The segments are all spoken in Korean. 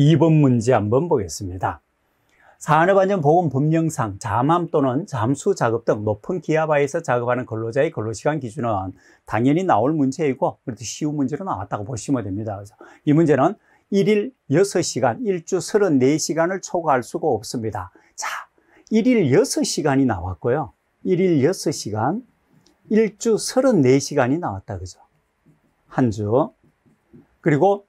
2번 문제 한번 보겠습니다. 산업안전보건법령상 자함 또는 잠수 작업 등 높은 기압하에서 작업하는 근로자의 근로시간 기준은 당연히 나올 문제이고 그래도 쉬운 문제로 나왔다고 보시면 됩니다. 그래서 이 문제는 1일 6시간, 1주 34시간을 초과할 수가 없습니다. 자, 1일 6시간이 나왔고요. 1일 6시간, 1주 34시간이 나왔다. 그죠? 한 주. 그리고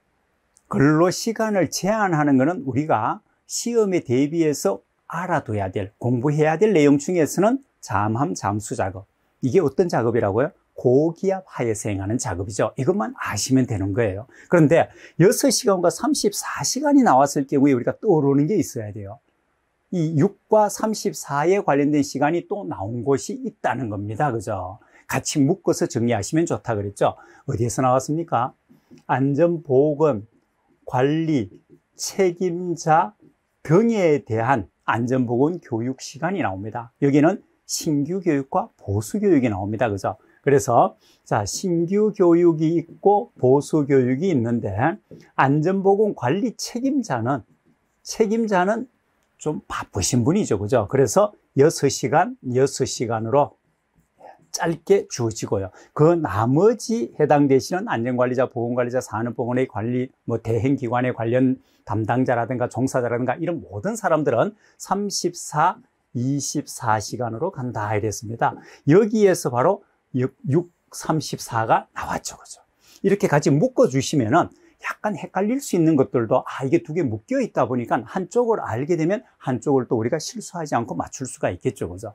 근로 시간을 제한하는 것은 우리가 시험에 대비해서 알아둬야 될, 공부해야 될 내용 중에서는 잠함, 잠수 작업. 이게 어떤 작업이라고요? 고기압 하에 수행하는 작업이죠. 이것만 아시면 되는 거예요. 그런데 6시간과 34시간이 나왔을 경우에 우리가 떠오르는 게 있어야 돼요. 이 6과 34에 관련된 시간이 또 나온 곳이 있다는 겁니다. 그죠? 같이 묶어서 정리하시면 좋다 그랬죠? 어디에서 나왔습니까? 안전보건 관리, 책임자 등에 대한 안전보건 교육 시간이 나옵니다. 여기는 신규 교육과 보수 교육이 나옵니다. 그죠? 그래서 자 신규 교육이 있고 보수 교육이 있는데 안전보건 관리 책임자는 책임자는 좀 바쁘신 분이죠. 그죠? 그래서 6시간, 6시간으로 짧게 주어지고요. 그 나머지 해당되시는 안전관리자, 보건관리자, 산업보건의 관리, 뭐 대행기관의 관련 담당자라든가 종사자라든가 이런 모든 사람들은 34, 24시간으로 간다 이랬습니다. 여기에서 바로 6, 6 34가 나왔죠. 그죠? 이렇게 같이 묶어주시면은 약간 헷갈릴 수 있는 것들도 아 이게 두 개 묶여 있다 보니까 한쪽을 알게 되면 한쪽을 또 우리가 실수하지 않고 맞출 수가 있겠죠 그죠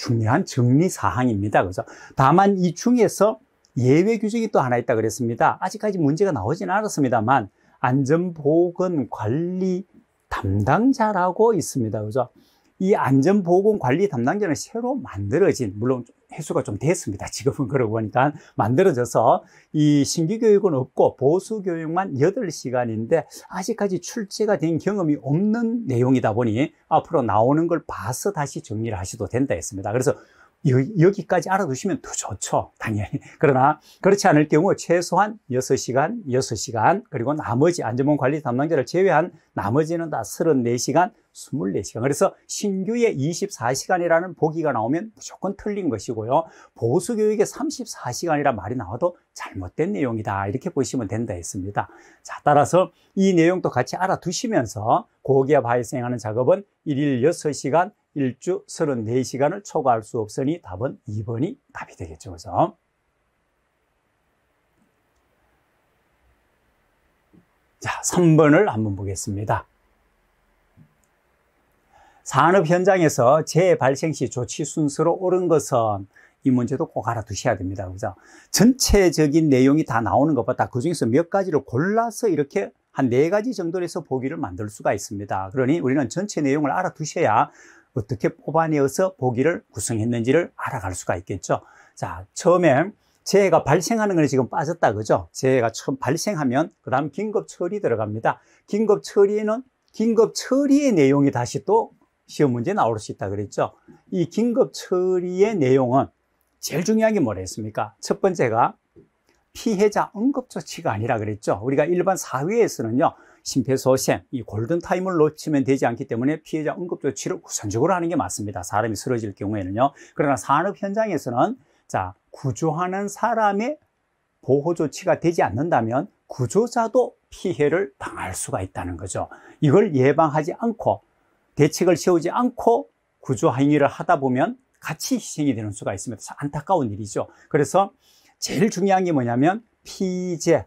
중요한 정리 사항입니다. 그죠? 다만 이 중에서 예외 규정이 또 하나 있다 그랬습니다. 아직까지 문제가 나오진 않았습니다만 안전보건 관리 담당자라고 있습니다. 그죠? 이 안전보건관리 담당자는 새로 만들어진, 물론 해수가 좀 됐습니다. 지금은 그러고 보니까 만들어져서 이 신규 교육은 없고 보수 교육만 8시간인데 아직까지 출제가 된 경험이 없는 내용이다 보니 앞으로 나오는 걸 봐서 다시 정리를 하셔도 된다 했습니다. 그래서 여기, 까지 알아두시면 더 좋죠. 당연히. 그러나 그렇지 않을 경우 최소한 6시간, 6시간, 그리고 나머지 안전본 관리 담당자를 제외한 나머지는 다 34시간, 24시간. 그래서 신규의 24시간이라는 보기가 나오면 무조건 틀린 것이고요. 보수교육의 34시간이라 말이 나와도 잘못된 내용이다. 이렇게 보시면 된다 했습니다. 자, 따라서 이 내용도 같이 알아두시면서 고기압 발생하는 작업은 1일 6시간, 일주 34시간을 초과할 수 없으니 답은 2번이 답이 되겠죠. 그래서 자, 3번을 한번 보겠습니다. 산업 현장에서 재 발생 시 조치 순서로 옳은 것은 이 문제도 꼭 알아두셔야 됩니다. 그죠? 전체적인 내용이 다 나오는 것보다 그 중에서 몇 가지를 골라서 이렇게 한 네 가지 정도에서 보기를 만들 수가 있습니다. 그러니 우리는 전체 내용을 알아두셔야 어떻게 뽑아내어서 보기를 구성했는지를 알아갈 수가 있겠죠. 자, 처음에 재해가 발생하는 거는 지금 빠졌다 그죠? 재해가 처음 발생하면 그다음 긴급 처리 들어갑니다. 긴급 처리에는 긴급 처리의 내용이 다시 또 시험 문제에 나올 수 있다 그랬죠. 이 긴급 처리의 내용은 제일 중요한 게 뭐라 했습니까? 첫 번째가 피해자 응급조치가 아니라 그랬죠. 우리가 일반 사회에서는요, 심폐소생, 이 골든타임을 놓치면 되지 않기 때문에 피해자 응급조치를 우선적으로 하는 게 맞습니다. 사람이 쓰러질 경우에는요. 그러나 산업 현장에서는 자, 구조하는 사람의 보호조치가 되지 않는다면 구조자도 피해를 당할 수가 있다는 거죠. 이걸 예방하지 않고 대책을 세우지 않고 구조행위를 하다 보면 같이 희생이 되는 수가 있습니다. 안타까운 일이죠. 그래서 제일 중요한 게 뭐냐면 피제,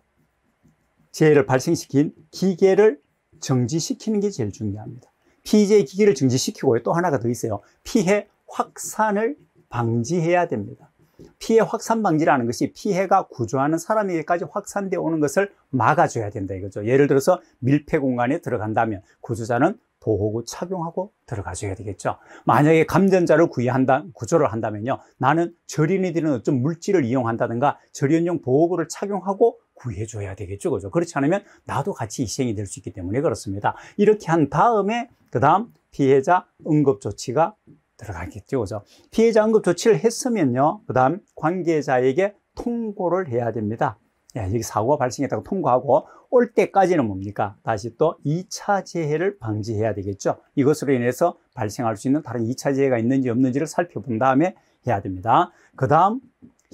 재해를 발생시킨 기계를 정지시키는 게 제일 중요합니다. 피해의 기계를 정지시키고요. 또 하나가 더 있어요. 피해 확산을 방지해야 됩니다. 피해 확산 방지라는 것이 피해가 구조하는 사람에게까지 확산되어 오는 것을 막아줘야 된다 이거죠. 예를 들어서 밀폐 공간에 들어간다면 구조자는 보호구 착용하고 들어가줘야 되겠죠. 만약에 감전자를 구의한다, 구조를 한다면요. 나는 절인이들은 어떤 물질을 이용한다든가 절연용 보호구를 착용하고 구해줘야 되겠죠. 그죠? 그렇지 않으면 나도 같이 희생이 될 수 있기 때문에 그렇습니다. 이렇게 한 다음에, 그 다음 피해자 응급조치가 들어가겠죠. 그죠? 피해자 응급조치를 했으면요. 그 다음 관계자에게 통보를 해야 됩니다. 야, 여기 사고가 발생했다고 통과하고 올 때까지는 뭡니까? 다시 또 2차 재해를 방지해야 되겠죠. 이것으로 인해서 발생할 수 있는 다른 2차 재해가 있는지 없는지를 살펴본 다음에 해야 됩니다. 그 다음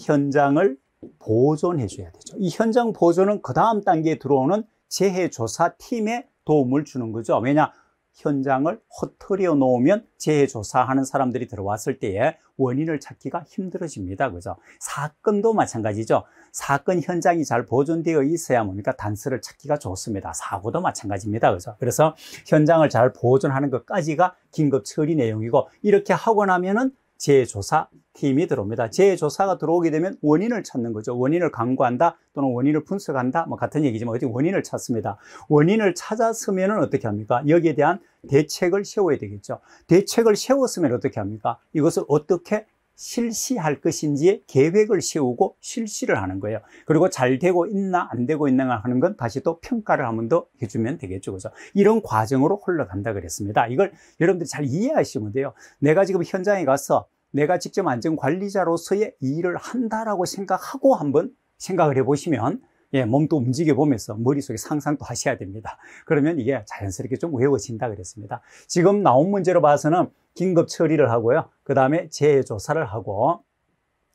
현장을 보존해 줘야 되죠. 이 현장 보존은 그 다음 단계에 들어오는 재해조사팀에 도움을 주는 거죠. 왜냐? 현장을 허트려 놓으면 재해조사하는 사람들이 들어왔을 때에 원인을 찾기가 힘들어집니다. 그죠? 사건도 마찬가지죠. 사건 현장이 잘 보존되어 있어야 뭡니까? 단서를 찾기가 좋습니다. 사고도 마찬가지입니다. 그죠? 그래서 현장을 잘 보존하는 것까지가 긴급 처리 내용이고, 이렇게 하고 나면은 재조사팀이 들어옵니다. 재조사가 들어오게 되면 원인을 찾는 거죠. 원인을 강구한다 또는 원인을 분석한다 뭐 같은 얘기지만 어쨌든 원인을 찾습니다. 원인을 찾았으면 어떻게 합니까? 여기에 대한 대책을 세워야 되겠죠. 대책을 세웠으면 어떻게 합니까? 이것을 어떻게 실시할 것인지 계획을 세우고 실시를 하는 거예요. 그리고 잘 되고 있나 안 되고 있나 하는 건 다시 또 평가를 한번 더 해주면 되겠죠. 그래서 이런 과정으로 흘러간다 그랬습니다. 이걸 여러분들이 잘 이해하시면 돼요. 내가 지금 현장에 가서 내가 직접 안전관리자로서의 일을 한다라고 생각하고 한번 생각을 해보시면 예, 몸도 움직여 보면서 머릿속에 상상도 하셔야 됩니다. 그러면 이게 자연스럽게 좀 외워진다 그랬습니다. 지금 나온 문제로 봐서는 긴급 처리를 하고요. 그 다음에 재조사를 해 하고,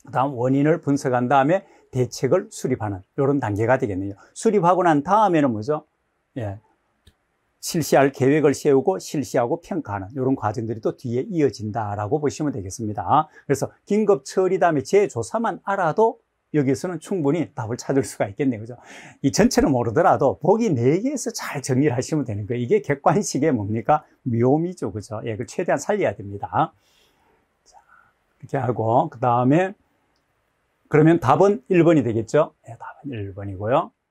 그 다음 원인을 분석한 다음에 대책을 수립하는 이런 단계가 되겠네요. 수립하고 난 다음에는 뭐죠? 예, 실시할 계획을 세우고 실시하고 평가하는 이런 과정들이 또 뒤에 이어진다라고 보시면 되겠습니다. 그래서 긴급 처리 다음에 재조사만 알아도 여기서는 충분히 답을 찾을 수가 있겠네요. 그죠? 이 전체를 모르더라도 보기 4개에서 잘 정리를 하시면 되는 거예요. 이게 객관식의 뭡니까? 묘미죠. 그죠? 예, 그 최대한 살려야 됩니다. 자, 이렇게 하고, 그 다음에, 그러면 답은 1번이 되겠죠? 예, 답은 1번이고요.